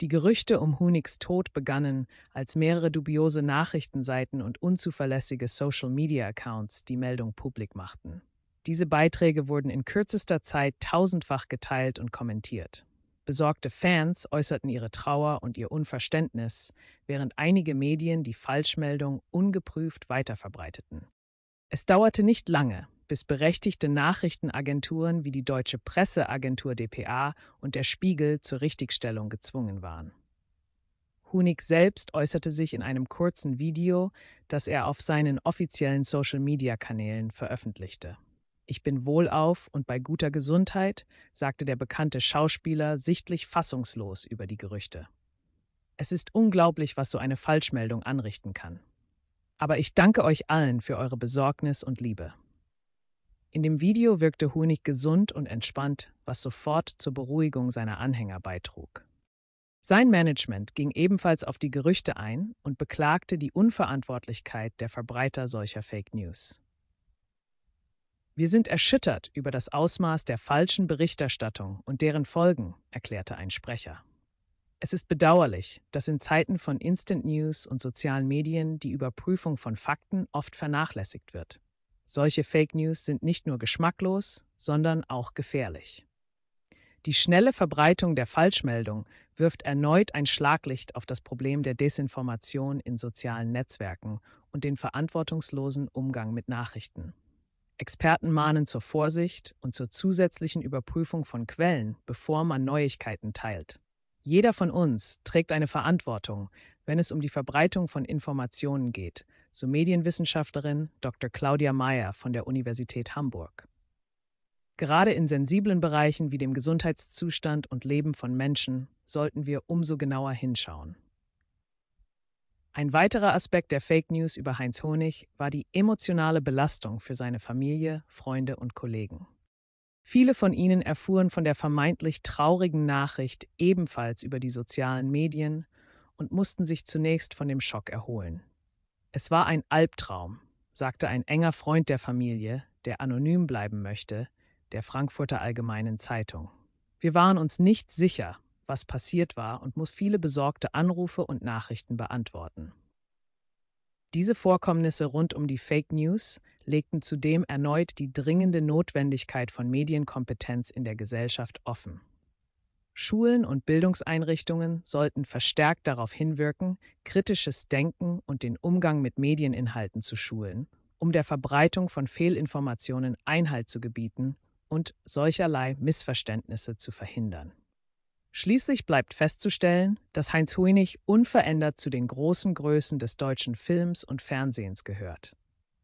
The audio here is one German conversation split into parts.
Die Gerüchte um Hunigs Tod begannen, als mehrere dubiose Nachrichtenseiten und unzuverlässige Social-Media-Accounts die Meldung publik machten. Diese Beiträge wurden in kürzester Zeit tausendfach geteilt und kommentiert. Besorgte Fans äußerten ihre Trauer und ihr Unverständnis, während einige Medien die Falschmeldung ungeprüft weiterverbreiteten. Es dauerte nicht lange, bis berechtigte Nachrichtenagenturen wie die Deutsche Presseagentur dpa und der Spiegel zur Richtigstellung gezwungen waren. Hunig selbst äußerte sich in einem kurzen Video, das er auf seinen offiziellen Social-Media-Kanälen veröffentlichte. Ich bin wohlauf und bei guter Gesundheit, sagte der bekannte Schauspieler sichtlich fassungslos über die Gerüchte. Es ist unglaublich, was so eine Falschmeldung anrichten kann. Aber ich danke euch allen für eure Besorgnis und Liebe. In dem Video wirkte Honig gesund und entspannt, was sofort zur Beruhigung seiner Anhänger beitrug. Sein Management ging ebenfalls auf die Gerüchte ein und beklagte die Unverantwortlichkeit der Verbreiter solcher Fake News. Wir sind erschüttert über das Ausmaß der falschen Berichterstattung und deren Folgen, erklärte ein Sprecher. Es ist bedauerlich, dass in Zeiten von Instant News und sozialen Medien die Überprüfung von Fakten oft vernachlässigt wird. Solche Fake News sind nicht nur geschmacklos, sondern auch gefährlich. Die schnelle Verbreitung der Falschmeldung wirft erneut ein Schlaglicht auf das Problem der Desinformation in sozialen Netzwerken und den verantwortungslosen Umgang mit Nachrichten. Experten mahnen zur Vorsicht und zur zusätzlichen Überprüfung von Quellen, bevor man Neuigkeiten teilt. Jeder von uns trägt eine Verantwortung, wenn es um die Verbreitung von Informationen geht, so Medienwissenschaftlerin Dr. Claudia Mayer von der Universität Hamburg. Gerade in sensiblen Bereichen wie dem Gesundheitszustand und Leben von Menschen sollten wir umso genauer hinschauen. Ein weiterer Aspekt der Fake News über Heinz Honig war die emotionale Belastung für seine Familie, Freunde und Kollegen. Viele von ihnen erfuhren von der vermeintlich traurigen Nachricht ebenfalls über die sozialen Medien und mussten sich zunächst von dem Schock erholen. Es war ein Albtraum, sagte ein enger Freund der Familie, der anonym bleiben möchte, der Frankfurter Allgemeinen Zeitung. Wir waren uns nicht sicher, was passiert war und muss viele besorgte Anrufe und Nachrichten beantworten. Diese Vorkommnisse rund um die Fake News legten zudem erneut die dringende Notwendigkeit von Medienkompetenz in der Gesellschaft offen. Schulen und Bildungseinrichtungen sollten verstärkt darauf hinwirken, kritisches Denken und den Umgang mit Medieninhalten zu schulen, um der Verbreitung von Fehlinformationen Einhalt zu gebieten und solcherlei Missverständnisse zu verhindern. Schließlich bleibt festzustellen, dass Heinz Huinig unverändert zu den großen Größen des deutschen Films und Fernsehens gehört.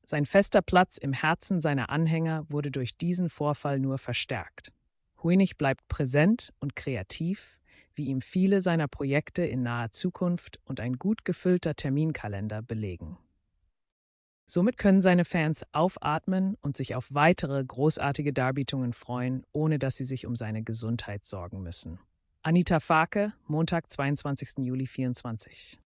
Sein fester Platz im Herzen seiner Anhänger wurde durch diesen Vorfall nur verstärkt. Huenig bleibt präsent und kreativ, wie ihm viele seiner Projekte in naher Zukunft und ein gut gefüllter Terminkalender belegen. Somit können seine Fans aufatmen und sich auf weitere großartige Darbietungen freuen, ohne dass sie sich um seine Gesundheit sorgen müssen. Anita Farke, Montag, 22. Juli 2024.